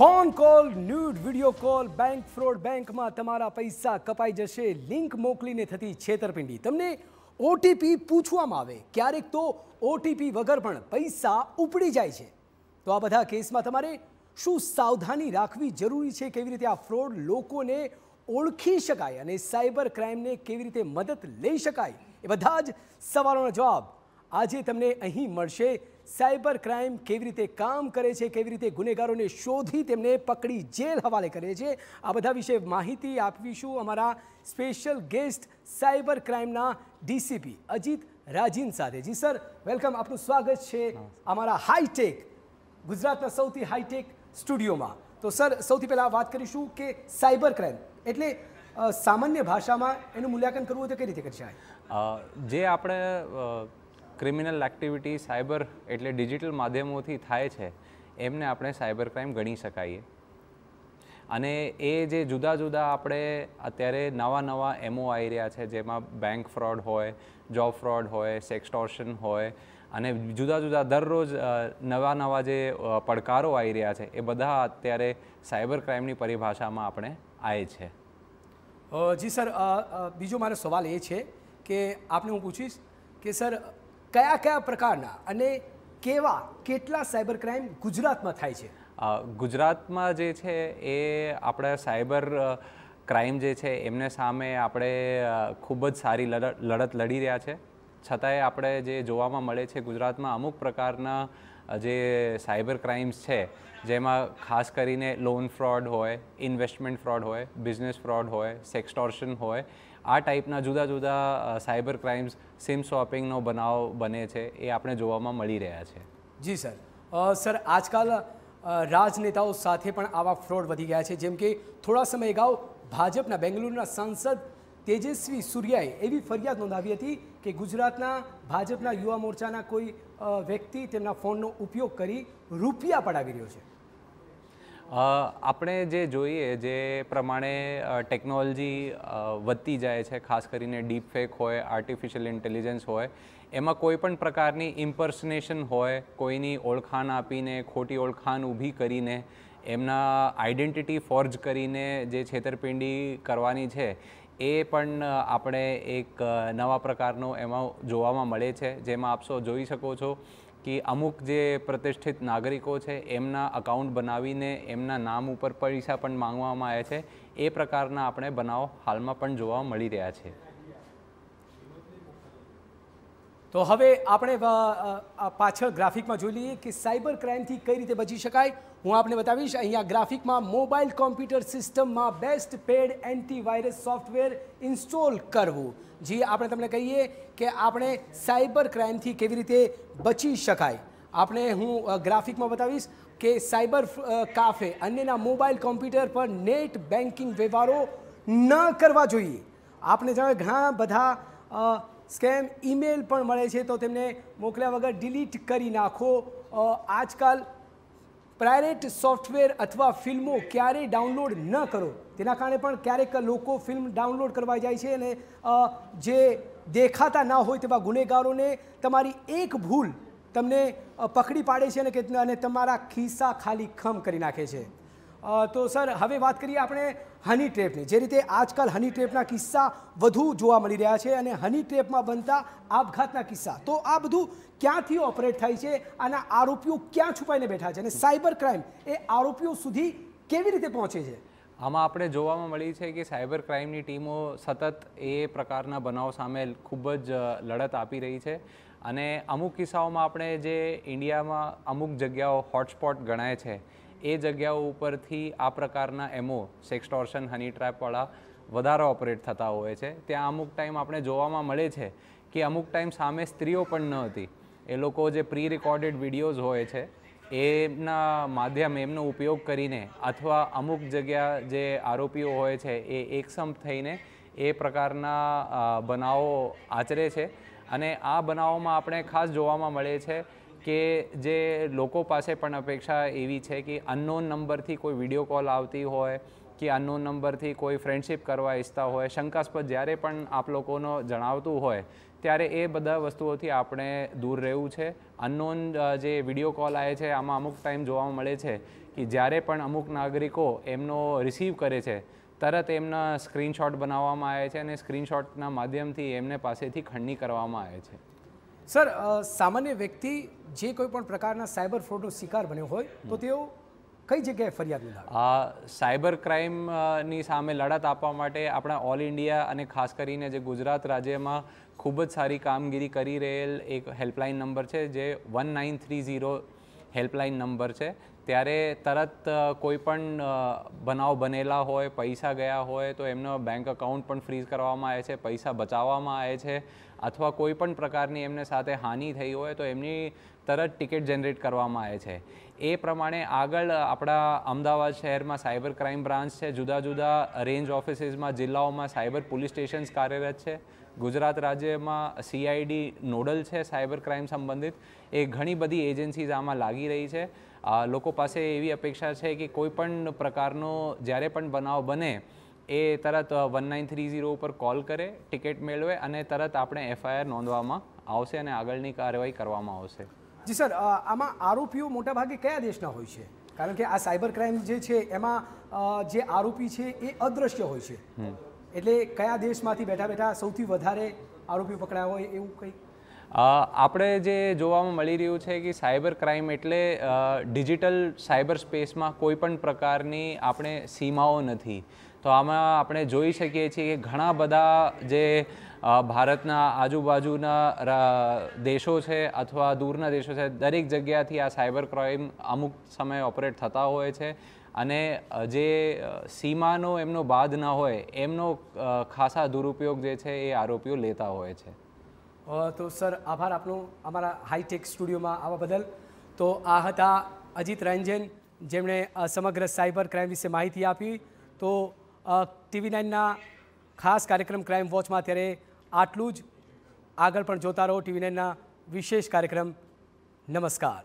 phone call nude video call bank fraud બેંકમાં તમારા પૈસા કપાઈ જશે લિંક મોકલીને થતી છેતરપિંડી તમને ઓટીપી પૂછવામાં આવે ક્યારેક તો ઓટીપી વગર પણ પૈસા ઉપડી જાય છે તો આ બધા કેસમાં તમારે શું સાવધાની રાખવી જરૂરી છે કેવી રીતે આ ફ્રોડ લોકોને ઓળખી શકાય અને સાયબર ક્રાઇમને કેવી રીતે મદદ લઈ શકાય એ બધા જ સવાલોનો જવાબ આજે તમને અહીં મળશે સાયબર ક્રાઇમ કેવી રીતે કામ કરે છે કેવી રીતે ગુનેગારોને શોધી તેમને પકડી જેલ હવાલે કરે છે આ બધા વિશે માહિતી આપીશું અમારા સ્પેશિયલ ગેસ્ટ સાયબર ક્રાઇમના ડીસીપી અજીત રાજીન સાથે જી સર વેલકમ આપનું સ્વાગત છે અમારા હાઈટેક ગુજરાતના સૌથી હાઈટેક સ્ટુડિયોમાં તો સર સૌથી પહેલાં વાત કરીશું કે સાયબર ક્રાઇમ એટલે સામાન્ય ભાષામાં એનું મૂલ્યાંકન કરવું હોય તો કઈ રીતે કરશે જે આપણે ક્રિમિનલ એક્ટિવિટી સાયબર એટલે ડિજિટલ માધ્યમોથી થાય છે એમને આપણે સાયબર ક્રાઇમ ગણી શકાઈએ અને એ જે જુદા જુદા આપણે અત્યારે નવા નવા એમઓ આવી રહ્યા છે જેમાં બેંક ફ્રોડ હોય જોબ ફ્રોડ હોય સેક્સટોર્શન હોય અને જુદા જુદા દરરોજ નવા નવા જે પડકારો આવી રહ્યા છે એ બધા અત્યારે સાયબર ક્રાઇમની પરિભાષામાં આપણે આવે છે જી સર બીજો મારો સવાલ એ છે કે આપને હું પૂછીશ કે સર કયા કયા પ્રકારના અને કેવા કેટલા સાયબર ક્રાઇમ ગુજરાતમાં થાય છે ગુજરાતમાં જે છે એ આપણા સાયબર ક્રાઇમ જે છે એમને સામે આપણે ખૂબ જ સારી લડત લડી રહ્યા છે છતાંય આપણે જે જોવામાં મળે છે ગુજરાતમાં અમુક પ્રકારના જે સાયબર ક્રાઇમ્સ છે જેમાં ખાસ કરીને લોન ફ્રોડ હોય ઇન્વેસ્ટમેન્ટ ફ્રોડ હોય બિઝનેસ ફ્રોડ હોય સેક્સટોર્શન હોય આ ટાઈપના જુદા જુદા સાયબર ક્રાઇમ્સ સિમ શોપિંગનો બનાવ બને છે એ આપણે જોવામાં મળી રહ્યા છે જી સર સર આજકાલ રાજનેતાઓ સાથે પણ આવા ફ્રોડ વધી ગયા છે જેમ કે થોડા સમય અગાઉ ભાજપના બેંગલુરુના સાંસદ તેજસ્વી સૂર્યાએ એવી ફરિયાદ નોંધાવી હતી કે ગુજરાતના ભાજપના યુવા મોરચાના કોઈ વ્યક્તિ તેમના ફોનનો ઉપયોગ કરી રૂપિયા પડાવી રહ્યો છે આપણે જે જોઈએ જે પ્રમાણે ટેકનોલોજી વધતી જાય છે ખાસ કરીને ડીપ ફેક હોય આર્ટિફિશિયલ ઇન્ટેલિજન્સ હોય એમાં કોઈ પણ પ્રકારની ઇમ્પર્સનેશન હોય કોઈની ઓળખાણ આપીને ખોટી ઓળખાણ ઊભી કરીને એમના આઈડેન્ટિટી ફોર્જ કરીને જે છેતરપિંડી કરવાની છે એ પણ આપણે એક નવા પ્રકારનો એમાં જોવામાં મળે છે જેમાં આપશો જોઈ શકો છો કે અમુક જે પ્રતિષ્ઠિત નાગરિકો છે એમના અકાઉન્ટ બનાવીને એમના નામ ઉપર પૈસા પણ માંગવામાં આવે છે એ પ્રકારના આપણે બનાવો હાલમાં પણ જોવા મળી રહ્યા છે તો હવે આપણે પાછળ ગ્રાફિકમાં જોઈ લઈએ કે સાયબર ક્રાઇમથી કઈ રીતે બચી શકાય હું આપને બતાવીશ અહીંયા ગ્રાફિકમાં મોબાઈલ કોમ્પ્યુટર સિસ્ટમમાં best paid antivirus software install કરવું જે આપણે તમને કહીએ કે આપણે સાયબર ક્રાઇમથી કેવી રીતે બચી શકાય આપણે હું ગ્રાફિકમાં બતાવીશ કે સાયબર કાફે અન્યના મોબાઈલ કોમ્પ્યુટર પર નેટ બેન્કિંગ વ્યવહારો ન કરવા જોઈએ આપણે જાણે ઘણા બધા સ્કેમ ઈમેલ પણ મળે છે તો તેમને મોકલ્યા વગર ડિલીટ કરી નાખો આજકાલ પ્રાઇવેટ સોફ્ટવેર અથવા ફિલ્મો ક્યારેય ડાઉનલોડ ન કરો તેના કારણે પણ ક્યારેક લોકો ફિલ્મ ડાઉનલોડ કરવા જાય છે અને જે દેખાતા ના હોય તેવા ગુનેગારોને તમારી એક ભૂલ તમને પકડી પાડે છે અને તમારા ખિસ્સા ખાલી ખમ કરી નાખે છે તો સર હવે વાત કરીએ આપણે હની ટ્રેપની જે રીતે આજકાલ હની ટ્રેપના કિસ્સા વધુ જોવા મળી રહ્યા છે અને હની ટ્રેપમાં બનતા આપઘાતના કિસ્સા તો આ બધું ક્યાંથી ઓપરેટ થાય છે અને આરોપીઓ ક્યાં છુપાઈને બેઠા છે અને સાયબર ક્રાઇમ એ આરોપીઓ સુધી કેવી રીતે પહોંચે છે આમાં આપણે જોવામાં મળી છે કે સાયબર ક્રાઇમની ટીમો સતત એ પ્રકારના બનાવ સામે ખૂબ જ લડત આપી રહી છે અને અમુક કિસ્સાઓમાં આપણે જે ઇન્ડિયામાં અમુક જગ્યાઓ હોટસ્પોટ ગણાય છે એ જગ્યાઓ ઉપરથી આ પ્રકારના એમઓ સેક્સટોર્શન હની ટ્રેપવાળા વધારે ઓપરેટ થતા હોય છે ત્યાં અમુક ટાઈમ આપણે જોવામાં મળે છે કે અમુક ટાઈમ સામે સ્ત્રીઓ પણ ન હતી એ લોકો જે પ્રી રેકોર્ડેડ વિડીયોઝ હોય છે એમના માધ્યમ એમનો ઉપયોગ કરીને અથવા અમુક જગ્યા જે આરોપીઓ હોય છે એ એકસમ થઈને એ પ્રકારના બનાવો આચરે છે અને આ બનાવોમાં આપણે ખાસ જોવામાં મળે છે કે જે લોકો પાસે પણ અપેક્ષા એવી છે કે અનનોન નંબરથી કોઈ વિડીયો કોલ આવતી હોય કે અનનોન નંબરથી કોઈ ફ્રેન્ડશિપ કરવા ઈચ્છતા હોય શંકાસ્પદ જ્યારે પણ આપ લોકોનો જણાવતું હોય ત્યારે એ બધા વસ્તુઓથી આપણે દૂર રહેવું છે અનનોન જે વિડીયો કોલ આવે છે આમાં અમુક ટાઈમ જોવા મળે છે કે જ્યારે પણ અમુક નાગરિકો એમનો રિસીવ કરે છે તરત એમના સ્ક્રીનશોટ બનાવવામાં આવે છે અને સ્ક્રીનશોટના માધ્યમથી એમને પાસેથી ખંડણી કરવામાં આવે છે સર સામાન્ય વ્યક્તિ જે કોઈ પણ પ્રકારના સાયબર ફ્રોડનો શિકાર બન્યો હોય તો તેઓ કઈ જગ્યાએ ફરિયાદ નોંધાવે સાયબર ક્રાઇમની સામે લડત આપવા માટે આપણા ઓલ ઇન્ડિયા અને ખાસ કરીને જે ગુજરાત રાજ્યમાં ખૂબ જ સારી કામગીરી કરી રહેલ એક હેલ્પલાઇન નંબર છે જે one nine three zero helpline number છે ત્યારે તરત કોઈ પણ બનાવ બનેલા હોય પૈસા ગયા હોય તો એમનો બેંક એકાઉન્ટ પણ ફ્રીઝ કરવામાં આવે છે પૈસા બચાવવામાં આવે છે અથવા કોઈ પણ પ્રકારની એમને સાથે હાનિ થઈ હોય તો એમની તરત ટિકિટ જનરેટ કરવામાં આવે છે એ પ્રમાણે આગળ આપણા અમદાવાદ શહેરમાં સાયબર ક્રાઇમ બ્રાન્ચ છે જુદા જુદા રેન્જ ઓફિસીસમાં જિલ્લાઓમાં સાયબર પોલીસ સ્ટેશન્સ કાર્યરત છે ગુજરાત રાજ્યમાં સીઆઈડી નોડલ છે સાયબર ક્રાઇમ સંબંધિત એ ઘણી બધી એજન્સીઝ આમાં લાગી રહી છે લોકો પાસે એવી અપેક્ષા છે કે કોઈ પણ પ્રકારનો જ્યારે પણ બનાવ બને એ તરત વન નાઇન થ્રી ઝીરો ઉપર કોલ કરે ટિકિટ મેળવે અને તરત આપણે એફઆઈઆર નોંધવામાં આવશે અને આગળની કાર્યવાહી કરવામાં આવશે જી સર આમાં આરોપીઓ મોટાભાગે કયા દેશના હોય છે કારણ કે આ સાયબર ક્રાઇમ જે છે એમાં જે આરોપી છે એ અદ્રશ્ય હોય છે એટલે કયા દેશમાંથી બેઠા બેઠા સૌથી વધારે આરોપીઓ પકડાયા હોય એવું કંઈ આપણે જે જોવામાં મળી રહ્યું છે કે સાયબર ક્રાઇમ એટલે ડિજિટલ સાયબર સ્પેસમાં કોઈ પણ પ્રકારની આપણે સીમાઓ નથી તો આમાં આપણે જોઈ શકીએ છીએ કે ઘણા બધા જે ભારતના આજુબાજુના દેશો છે અથવા દૂરના દેશો છે દરેક જગ્યાથી આ સાયબર ક્રાઇમ અમુક સમયે ઓપરેટ થતા હોય છે અને જે સીમાનો એમનો બાદ ન હોય એમનો ખાસા દુરુપયોગ જે છે એ આરોપીઓ લેતા હોય છે તો સર આભાર આપનો અમારા હાઈટેક સ્ટુડિયોમાં આવવા બદલ તો આ હતા અજીત રંજન જેમણે સમગ્ર સાયબર ક્રાઇમ વિશે માહિતી આપી તો ટીવી નાઇનના ખાસ કાર્યક્રમ ક્રાઇમ વોચમાં અત્યારે આટલું જ આગળ પણ જોતા રહો ટીવી નાઇનના વિશેષ કાર્યક્રમ નમસ્કાર